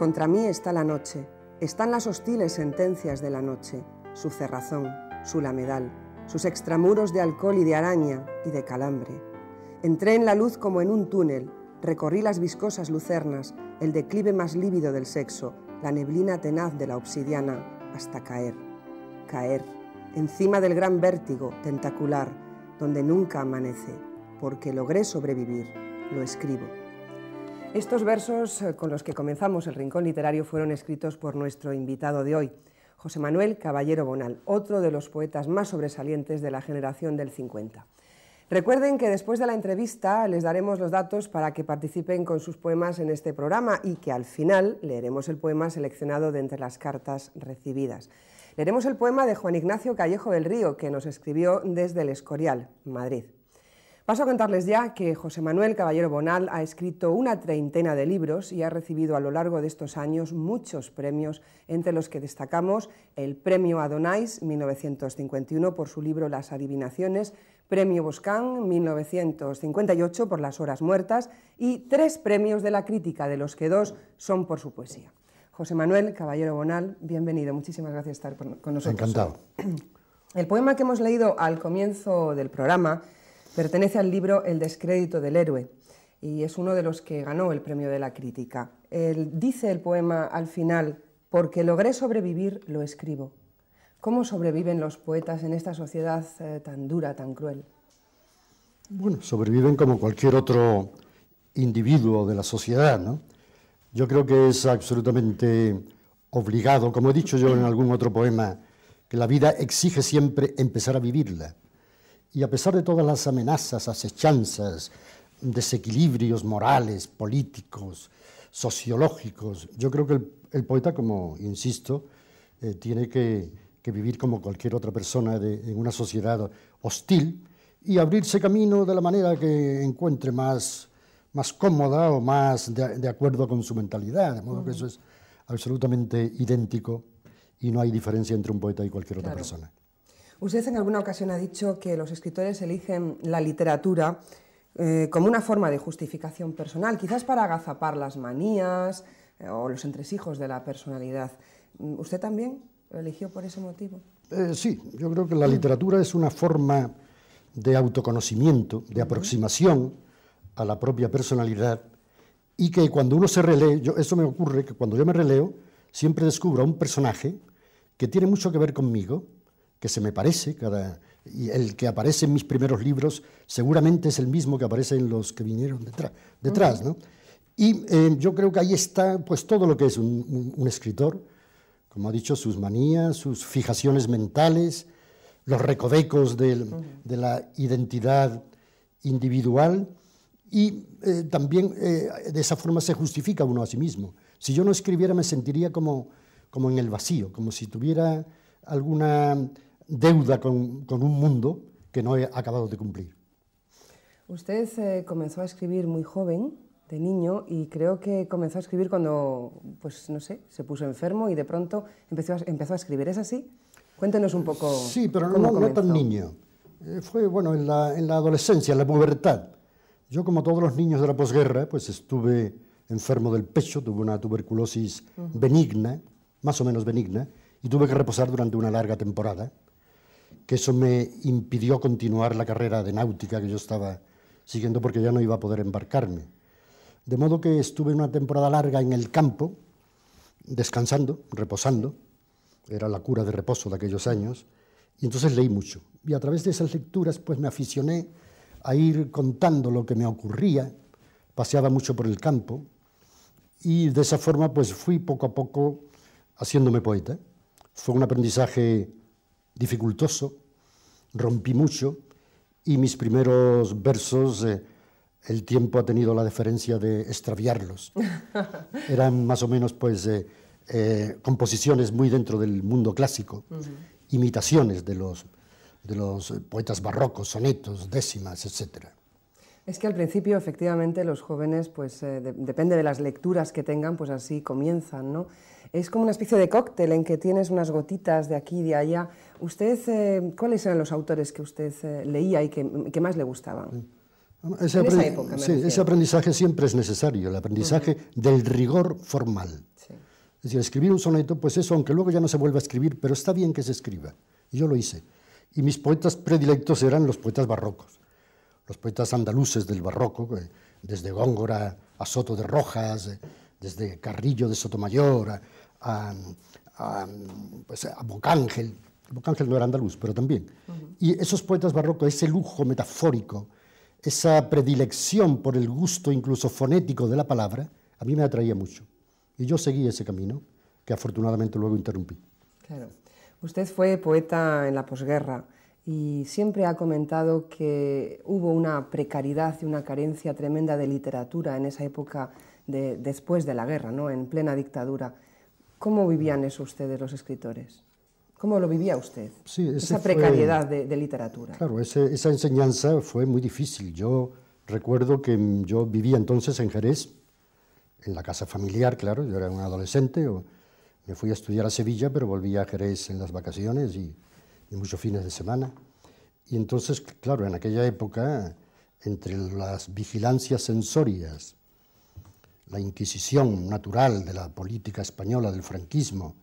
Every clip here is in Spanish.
Contra mí está la noche, están las hostiles sentencias de la noche, su cerrazón, su lamedal, sus extramuros de alcohol y de araña y de calambre. Entré en la luz como en un túnel, recorrí las viscosas lucernas, el declive más lívido del sexo, la neblina tenaz de la obsidiana, hasta caer, caer, encima del gran vértigo tentacular, donde nunca amanece, porque logré sobrevivir, lo escribo. Estos versos eh, con los que comenzamos el Rincón Literario fueron escritos por nuestro invitado de hoy, José Manuel Caballero Bonal, otro de los poetas más sobresalientes de la generación del 50. Recuerden que después de la entrevista les daremos los datos para que participen con sus poemas en este programa y que al final leeremos el poema seleccionado de entre las cartas recibidas. Leeremos el poema de Juan Ignacio Callejo del Río, que nos escribió desde el Escorial, Madrid. Paso a contarles ya que José Manuel Caballero Bonal ha escrito una treintena de libros y ha recibido a lo largo de estos años muchos premios, entre los que destacamos el Premio Adonais 1951 por su libro Las Adivinaciones, Premio Boscán 1958 por Las Horas Muertas y tres premios de la crítica, de los que dos son por su poesía. José Manuel Caballero Bonal, bienvenido, muchísimas gracias por estar con nosotros. Encantado. El poema que hemos leído al comienzo del programa Pertenece al libro El descrédito del héroe y es uno de los que ganó el premio de la crítica. dice el poema al final, porque logré sobrevivir, lo escribo. ¿Cómo sobreviven los poetas en esta sociedad eh, tan dura, tan cruel? Bueno, sobreviven como cualquier otro individuo de la sociedad, Yo creo que es absolutamente obligado, como he dicho yo en algún otro poema, que la vida exige siempre empezar a vivirla. Y a pesar de todas las amenazas, acechanzas, desequilibrios morales, políticos, sociológicos, yo creo que el, poeta, como insisto, eh, tiene que, vivir como cualquier otra persona en una sociedad hostil y abrirse camino de la manera que encuentre más, más cómoda o más de, acuerdo con su mentalidad. De modo que eso es absolutamente idéntico y no hay diferencia entre un poeta y cualquier otra persona. Usted en alguna ocasión ha dicho que los escritores eligen la literatura eh, como una forma de justificación personal, quizás para agazapar las manías eh, o los entresijos de la personalidad. Mm, ¿Usted también lo eligió por ese motivo? Eh, sí, yo creo que la literatura es una forma de autoconocimiento, de aproximación a la propia personalidad y que cuando uno se relee, eso me ocurre que cuando yo me releo, siempre descubro a un personaje que tiene mucho que ver conmigo, que se me parece, y el que aparece en mis primeros libros seguramente es el mismo que aparece en los que vinieron detrás, detrás ¿no? Y eh, yo creo que ahí está pues todo lo que es un, escritor, como ha dicho, sus manías, sus fijaciones mentales, los recovecos de la identidad individual y eh, también eh, de esa forma se justifica uno a sí mismo. Si yo no escribiera me sentiría como, como en el vacío, como si tuviera alguna deuda con, un mundo que no he acabado de cumplir. Usted eh, comenzó a escribir muy joven, de niño, y creo que comenzó a escribir cuando, pues no sé, se puso enfermo y de pronto empezó a, escribir. ¿Es así? Cuéntenos un poco. Sí, pero no, tan niño. Eh, fue, bueno, en la, adolescencia, en la pubertad. Yo, como todos los niños de la posguerra, pues estuve enfermo del pecho, tuve una tuberculosis benigna, más o menos benigna, y tuve que reposar durante una larga temporada que eso me impidió continuar la carrera de náutica que yo estaba siguiendo porque ya no iba a poder embarcarme. De modo que estuve una temporada larga en el campo, descansando, reposando, era la cura de reposo de aquellos años, y entonces leí mucho. Y a través de esas lecturas pues me aficioné a ir contando lo que me ocurría, paseaba mucho por el campo, y de esa forma pues fui poco a poco haciéndome poeta. Fue un aprendizaje dificultoso, rompí mucho y mis primeros versos, eh, el tiempo ha tenido la deferencia de extraviarlos. Eran más o menos pues eh, eh, composiciones muy dentro del mundo clásico, imitaciones de los, de los poetas barrocos, sonetos, décimas, etcétera. Es que al principio, efectivamente, los jóvenes, pues depende de las lecturas que tengan, pues así comienzan, ¿no? Es como una especie de cóctel en que tienes unas gotitas de aquí y de allá ¿Usted eh, cuáles eran los autores que usted eh, leía y que, más le gustaban? Ese, aprendizaje siempre es necesario, el aprendizaje del rigor formal. Es decir, escribir un soneto, pues eso, aunque luego ya no se vuelva a escribir, pero está bien que se escriba. Y yo lo hice. Y mis poetas predilectos eran los poetas barrocos, los poetas andaluces del barroco, eh, desde Góngora a Soto de Rojas, desde Carrillo de Sotomayor a, a pues, Bocángel Ángel no era andaluz, pero también. Y esos poetas barrocos, ese lujo metafórico, esa predilección por el gusto incluso fonético de la palabra, a mí me atraía mucho. Y yo seguí ese camino, que afortunadamente luego interrumpí. Claro. Usted fue poeta en la posguerra y siempre ha comentado que hubo una precariedad y una carencia tremenda de literatura en esa época después de la guerra, ¿no? en plena dictadura. ¿Cómo vivían eso ustedes los escritores? ¿Cómo lo vivía usted? esa precariedad de, literatura. Claro, esa enseñanza fue muy difícil. Yo recuerdo que yo vivía entonces en Jerez, en la casa familiar, claro, yo era un adolescente, o, me fui a estudiar a Sevilla, pero volví a Jerez en las vacaciones y, y muchos fines de semana. Y entonces, claro, en aquella época, entre las vigilancias sensorias, la inquisición natural de la política española, del franquismo,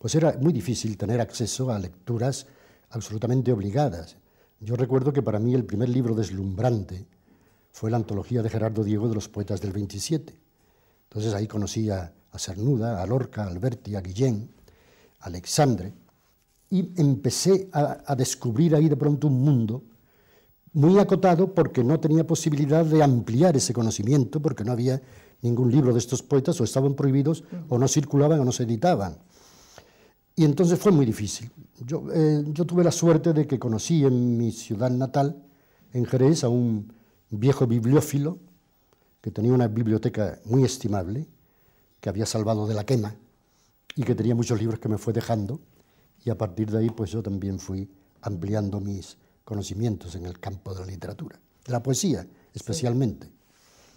pues era muy difícil tener acceso a lecturas absolutamente obligadas. Yo recuerdo que para mí el primer libro deslumbrante fue la antología de Gerardo Diego de los poetas del 27. Entonces ahí conocí a, a Cernuda, a Lorca, a Alberti, a Guillén, a Alexandre, y empecé a, a descubrir ahí de pronto un mundo muy acotado porque no tenía posibilidad de ampliar ese conocimiento, porque no había ningún libro de estos poetas, o estaban prohibidos, o no circulaban, o no se editaban. Y entonces fue muy difícil. Eh, yo, tuve la suerte de que conocí en mi ciudad natal, en Jerez, a un viejo bibliófilo que tenía una biblioteca muy estimable, que había salvado de la quema y que tenía muchos libros que me fue dejando. Y a partir de ahí, pues yo también fui ampliando mis conocimientos en el campo de la literatura, de la poesía especialmente.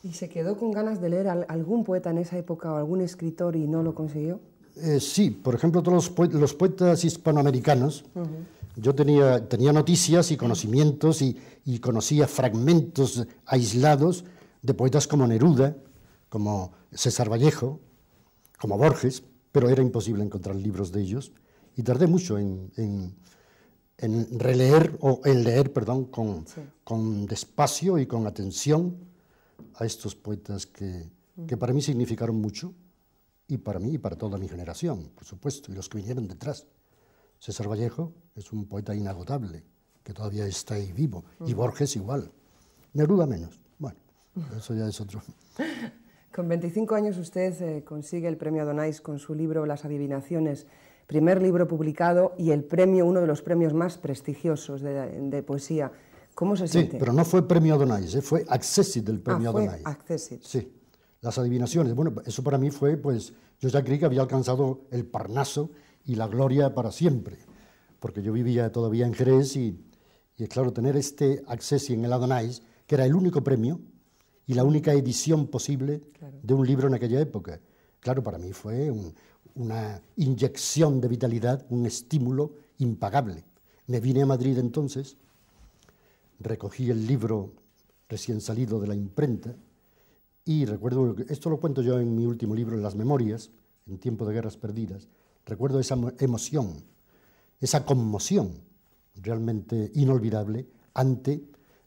¿Y se quedó con ganas de leer algún poeta en esa época o algún escritor y no lo consiguió? Eh, sí, por ejemplo, todos los, poetas hispanoamericanos, yo tenía, noticias y conocimientos y, conocía fragmentos aislados de poetas como Neruda, como César Vallejo, como Borges, pero era imposible encontrar libros de ellos y tardé mucho en, releer o en leer, perdón, con, despacio y con atención a estos poetas que para mí significaron mucho y para mí y para toda mi generación, por supuesto, y los que vinieron detrás. César Vallejo es un poeta inagotable, que todavía está ahí vivo, y mm. Borges igual, Neruda menos. Bueno, eso ya es otro. Con 25 años usted eh, consigue el premio Adonais con su libro Las Adivinaciones, primer libro publicado y el premio, uno de los premios más prestigiosos de, poesía. ¿Cómo se siente? Sí, pero no fue premio Adonais, eh, fue Accessit del ah, premio ah, Adonais. Accessit. Sí las adivinaciones. Bueno, eso para mí fue, pues, yo ya creí que había alcanzado el Parnaso y la gloria para siempre, porque yo vivía todavía en Jerez y, y claro, tener este acceso en el Adonais, que era el único premio y la única edición posible de un libro en aquella época. Claro, para mí fue una inyección de vitalidad, un estímulo impagable. Me vine a Madrid entonces, recogí el libro recién salido de la imprenta, y recuerdo, esto lo cuento yo en mi último libro, En las Memorias, en Tiempo de Guerras Perdidas, recuerdo esa emoción, esa conmoción realmente inolvidable ante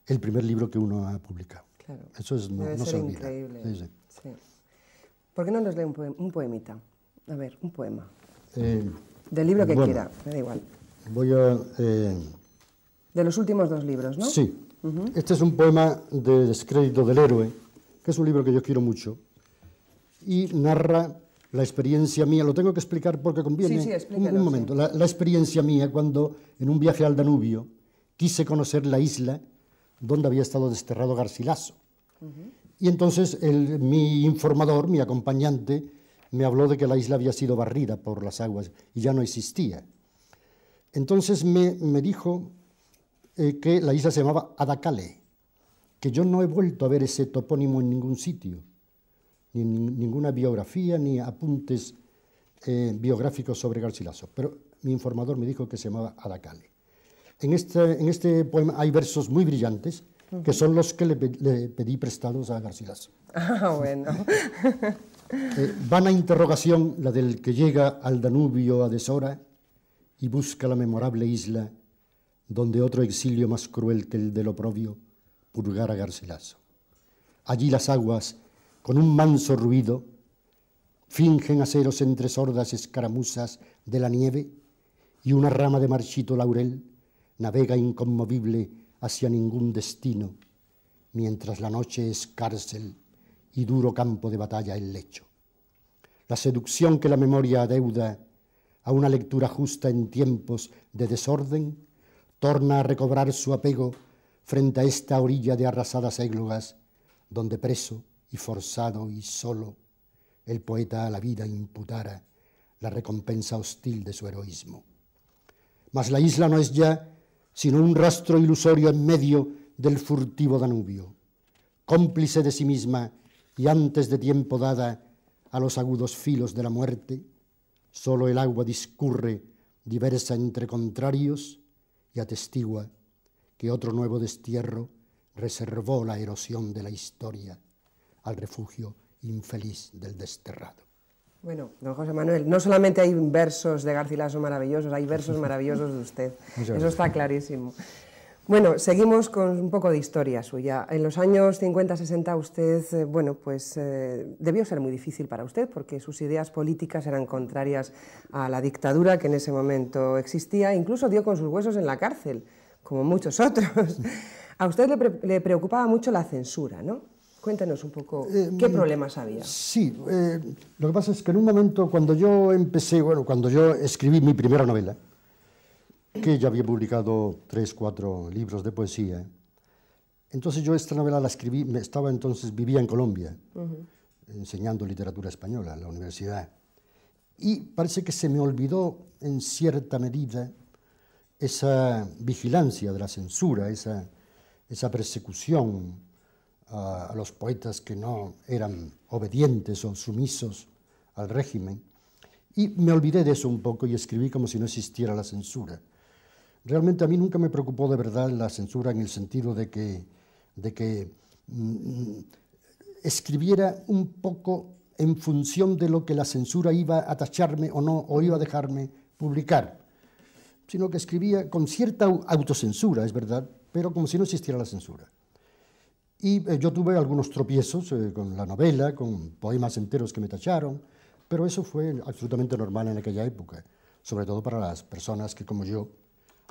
el primer libro que uno ha publicado. Claro. Eso es, no, se olvida. Increíble. ¿Por qué no nos lee un, poemita? A ver, un poema. Eh, del libro que quiera, me da igual. Voy a. Eh, de los últimos dos libros, ¿no? Sí. Este es un poema de Descrédito del Héroe que es un libro que yo quiero mucho, y narra la experiencia mía, lo tengo que explicar porque conviene. Sí, un, momento, la, experiencia mía cuando en un viaje al Danubio quise conocer la isla donde había estado desterrado Garcilaso. Y entonces mi informador, mi acompañante, me habló de que la isla había sido barrida por las aguas y ya no existía. Entonces me, dijo eh, que la isla se llamaba Adacale que yo no he vuelto a ver ese topónimo en ningún sitio, ni en ninguna biografía, ni apuntes eh, biográficos sobre Garcilaso, pero mi informador me dijo que se llamaba Aracale. En este, en este poema hay versos muy brillantes, que son los que le, pedí prestados a Garcilaso. Ah, bueno. Eh, vana interrogación la del que llega al Danubio a deshora y busca la memorable isla donde otro exilio más cruel que el del oprobio purgar a Garcilaso. Allí las aguas, con un manso ruido, fingen aceros entre sordas escaramuzas de la nieve y una rama de marchito laurel navega inconmovible hacia ningún destino, mientras la noche es cárcel y duro campo de batalla el lecho. La seducción que la memoria adeuda a una lectura justa en tiempos de desorden torna a recobrar su apego frente a esta orilla de arrasadas églogas, donde preso y forzado y solo, el poeta a la vida imputara la recompensa hostil de su heroísmo. Mas la isla no es ya sino un rastro ilusorio en medio del furtivo Danubio, cómplice de sí misma y antes de tiempo dada a los agudos filos de la muerte, solo el agua discurre diversa entre contrarios y atestigua que otro nuevo destierro reservó la erosión de la historia al refugio infeliz del desterrado. Bueno, don José Manuel, no solamente hay versos de Garcilaso maravillosos, hay versos maravillosos de usted. Eso está clarísimo. Bueno, seguimos con un poco de historia suya. En los años 50-60 usted, eh, bueno, pues eh, debió ser muy difícil para usted porque sus ideas políticas eran contrarias a la dictadura que en ese momento existía, incluso dio con sus huesos en la cárcel como muchos otros. A usted le, preocupaba mucho la censura, ¿no? Cuéntanos un poco eh, qué problemas había. Sí, eh, lo que pasa es que en un momento cuando yo empecé, bueno, cuando yo escribí mi primera novela, que ya había publicado tres, cuatro libros de poesía, entonces yo esta novela la escribí, estaba entonces, vivía en Colombia, enseñando literatura española en la universidad, y parece que se me olvidó en cierta medida esa vigilancia de la censura, esa, persecución a, los poetas que no eran obedientes o sumisos al régimen. Y me olvidé de eso un poco y escribí como si no existiera la censura. Realmente a mí nunca me preocupó de verdad la censura en el sentido de que, mm, escribiera un poco en función de lo que la censura iba a tacharme o no, o iba a dejarme publicar sino que escribía con cierta autocensura, es verdad, pero como si no existiera la censura. Y eh, yo tuve algunos tropiezos eh, con la novela, con poemas enteros que me tacharon, pero eso fue absolutamente normal en aquella época, sobre todo para las personas que, como yo,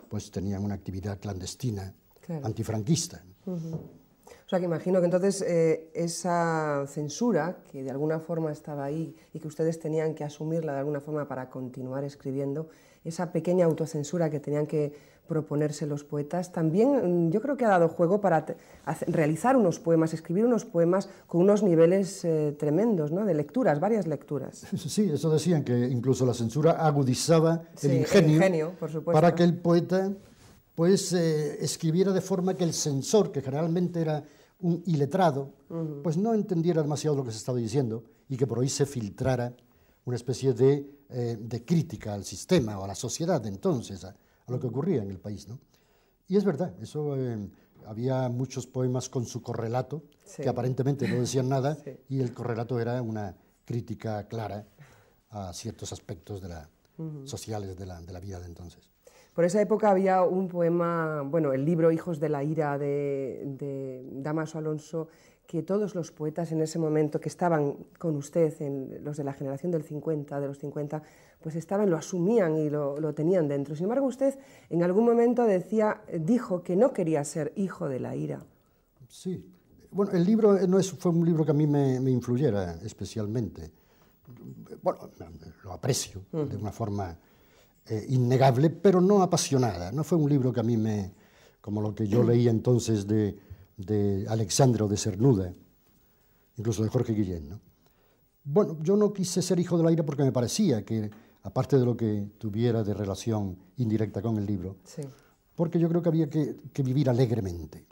pues tenían una actividad clandestina, antifranquista. O sea, que imagino que entonces eh, esa censura, que de alguna forma estaba ahí y que ustedes tenían que asumirla de alguna forma para continuar escribiendo, esa pequeña autocensura que tenían que proponerse los poetas, también mm, yo creo que ha dado juego para realizar unos poemas, escribir unos poemas con unos niveles eh, tremendos ¿no? de lecturas, varias lecturas. Sí, eso decían, que incluso la censura agudizaba el ingenio, para que el poeta pues, eh, escribiera de forma que el censor, que generalmente era un iletrado, pues no entendiera demasiado lo que se estaba diciendo y que por ahí se filtrara una especie eh, de, crítica al sistema o a la sociedad entonces, a, lo que ocurría en el país. ¿no? Y es verdad, eso em, había muchos poemas con su correlato, que aparentemente no decían nada, y el correlato era una crítica clara a ciertos aspectos de la, sociales de la, vida de entonces. Por esa época había un poema, bueno, el libro Hijos de la Ira de Damaso Alonso, que todos los poetas en ese momento que estaban con usted, en los de la generación del 50, de los 50, pues estaban, lo asumían y lo, tenían dentro. Sin embargo, usted en algún momento decía, dijo que no quería ser hijo de la ira. Sí. Bueno, el libro no es, fue un libro que a mí me, influyera especialmente. Bueno, lo aprecio de una forma eh, innegable, pero no apasionada. No fue un libro que a mí me, como lo que yo leía entonces de de o de Cernuda, incluso de Jorge Guillén. Bueno, yo no quise ser hijo del aire porque me parecía que, aparte de lo que tuviera de relación indirecta con el libro, porque yo creo que había que, vivir alegremente,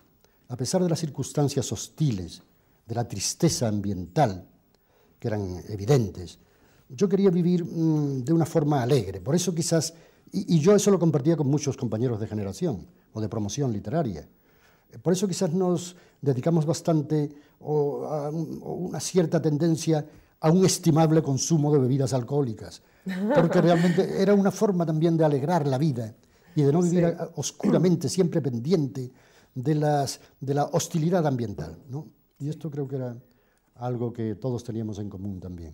a pesar de las circunstancias hostiles, de la tristeza ambiental, que eran evidentes. Yo quería vivir mm, de una forma alegre, por eso quizás, y, y, yo eso lo compartía con muchos compañeros de generación o de promoción literaria, por eso quizás nos dedicamos bastante o a, una cierta tendencia a un estimable consumo de bebidas alcohólicas, porque realmente era una forma también de alegrar la vida y de no vivir oscuramente, siempre pendiente de, la hostilidad ambiental. Y esto creo que era algo que todos teníamos en común también.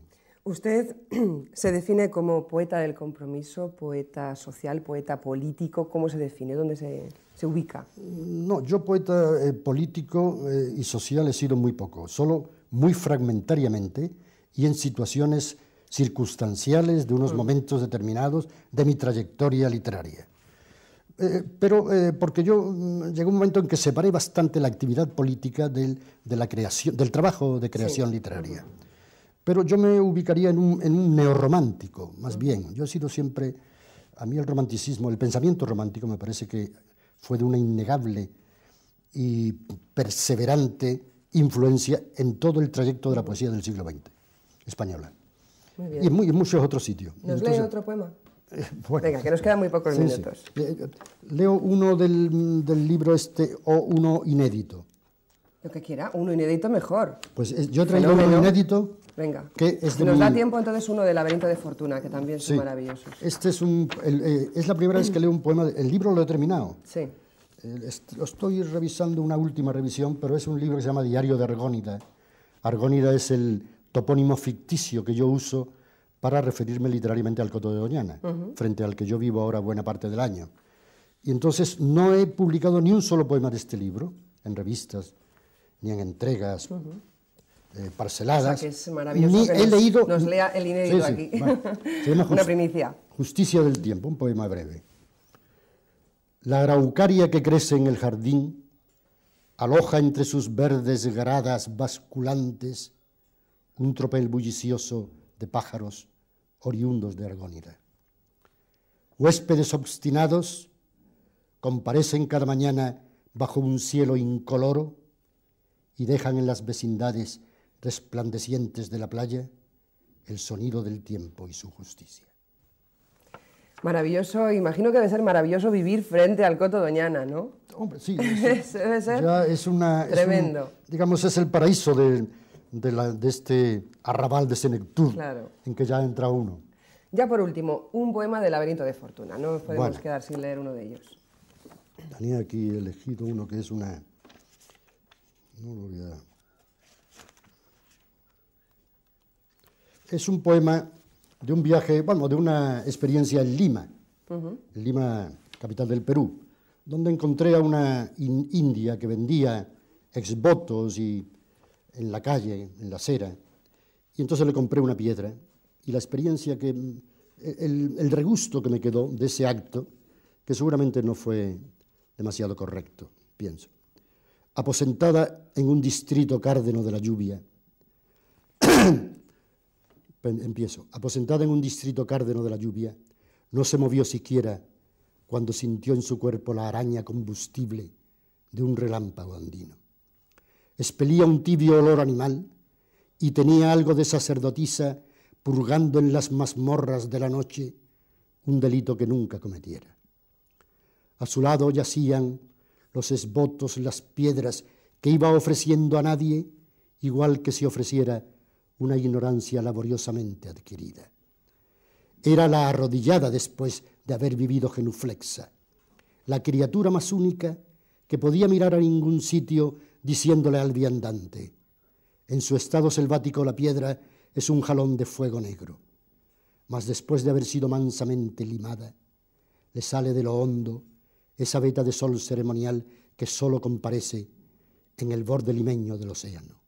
Usted se define como poeta del compromiso, poeta social, poeta político. ¿Cómo se define? ¿Dónde se, ubica? No, yo poeta eh, político eh, y social he sido muy poco, solo muy fragmentariamente y en situaciones circunstanciales de unos mm. momentos determinados de mi trayectoria literaria. Eh, pero porque yo mm, llegó un momento en que separé bastante la actividad política del, de la del trabajo de creación literaria. Pero yo me ubicaría en un, en un neorromántico, más bien. Yo he sido siempre, a mí el romanticismo, el pensamiento romántico me parece que fue de una innegable y perseverante influencia en todo el trayecto de la poesía del siglo XX española. Y en, muchos otros sitios. ¿Nos lee otro poema? Eh, Venga, que nos quedan muy pocos minutos. Eh, leo uno del, del libro este, o uno inédito. Lo que quiera, uno inédito mejor. Pues yo traigo uno inédito. Venga. Que Nos da tiempo entonces uno de Laberinto de Fortuna, que también son maravillosos. Este es un. Eh, es la primera vez que leo un poema. El libro lo he terminado. Sí. lo estoy revisando una última revisión, pero es un libro que se llama Diario de Argónida. Argónida es el topónimo ficticio que yo uso para referirme literariamente al Coto de Doñana, frente al que yo vivo ahora buena parte del año. Y entonces no he publicado ni un solo poema de este libro en revistas ni en entregas eh, parceladas. nos, leído, lea el inédito aquí. Una primicia. Justicia del tiempo, un poema breve. La araucaria que crece en el jardín aloja entre sus verdes gradas basculantes un tropel bullicioso de pájaros oriundos de Argónida. Huéspedes obstinados comparecen cada mañana bajo un cielo incoloro y dejan en las vecindades resplandecientes de la playa el sonido del tiempo y su justicia. Maravilloso, imagino que debe ser maravilloso vivir frente al Coto Doñana, ¿no? Hombre, sí. debe ser una, tremendo. digamos, es el paraíso de, este arrabal de senectud en que ya entra uno. Ya por último, un poema del Laberinto de Fortuna. No podemos quedar sin leer uno de ellos. Tenía aquí elegido uno que es una no lo Es un poema de un viaje, bueno, de una experiencia en Lima, Lima, capital del Perú, donde encontré a una india que vendía exvotos y en la calle, en la acera, y entonces le compré una piedra y la experiencia que el, regusto que me quedó de ese acto, que seguramente no fue demasiado correcto, pienso aposentada en un distrito cárdeno de la lluvia. Empiezo. Aposentada en un distrito cárdeno de la lluvia, no se movió siquiera cuando sintió en su cuerpo la araña combustible de un relámpago andino. Expelía un tibio olor animal y tenía algo de sacerdotisa purgando en las mazmorras de la noche un delito que nunca cometiera. A su lado yacían los esbotos, las piedras que iba ofreciendo a nadie, igual que si ofreciera una ignorancia laboriosamente adquirida. Era la arrodillada después de haber vivido genuflexa, la criatura más única que podía mirar a ningún sitio diciéndole al viandante, en su estado selvático la piedra es un jalón de fuego negro, mas después de haber sido mansamente limada, le sale de lo hondo esa veta de sol ceremonial que sólo comparece en el borde limeño del océano.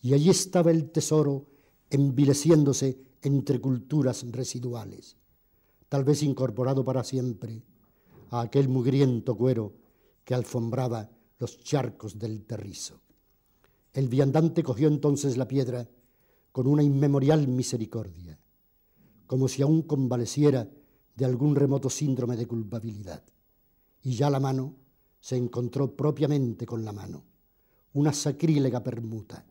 Y allí estaba el tesoro envileciéndose entre culturas residuales, tal vez incorporado para siempre a aquel mugriento cuero que alfombraba los charcos del terrizo. El viandante cogió entonces la piedra con una inmemorial misericordia, como si aún convaleciera de algún remoto síndrome de culpabilidad y ya la mano se encontró propiamente con la mano, una sacrílega permuta,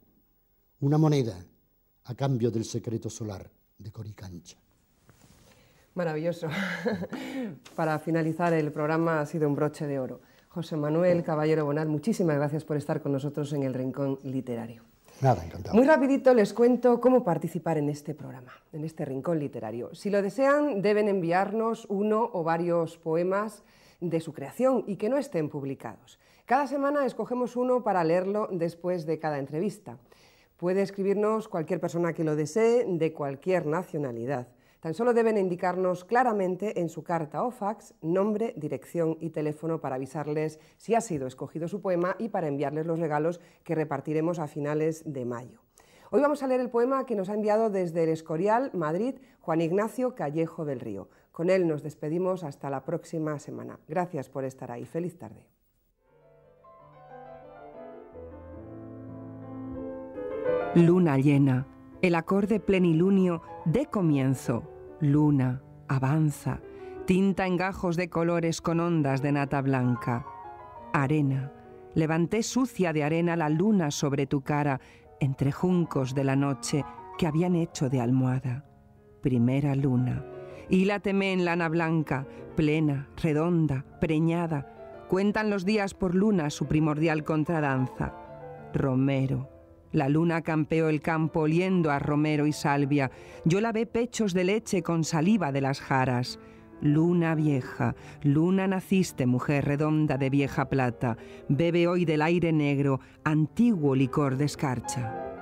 una moneda a cambio del secreto solar de Coricancha. Maravilloso. Para finalizar el programa ha sido un broche de oro. José Manuel Caballero Bonal, muchísimas gracias por estar con nosotros en el Rincón Literario. Nada, encantado. Muy rapidito les cuento cómo participar en este programa, en este Rincón Literario. Si lo desean, deben enviarnos uno o varios poemas de su creación y que no estén publicados. Cada semana escogemos uno para leerlo después de cada entrevista. Puede escribirnos cualquier persona que lo desee, de cualquier nacionalidad. Tan solo deben indicarnos claramente en su carta o fax nombre, dirección y teléfono para avisarles si ha sido escogido su poema y para enviarles los regalos que repartiremos a finales de mayo. Hoy vamos a leer el poema que nos ha enviado desde el Escorial, Madrid, Juan Ignacio Callejo del Río. Con él nos despedimos hasta la próxima semana. Gracias por estar ahí. Feliz tarde. Luna llena, el acorde plenilunio de comienzo. Luna, avanza, tinta en gajos de colores con ondas de nata blanca. Arena, levanté sucia de arena la luna sobre tu cara, entre juncos de la noche que habían hecho de almohada. Primera luna temé en lana blanca, plena, redonda, preñada. Cuentan los días por luna su primordial contradanza. Romero. La luna campeó el campo oliendo a romero y salvia. Yo lavé pechos de leche con saliva de las jaras. Luna vieja, luna naciste, mujer redonda de vieja plata. Bebe hoy del aire negro, antiguo licor de escarcha.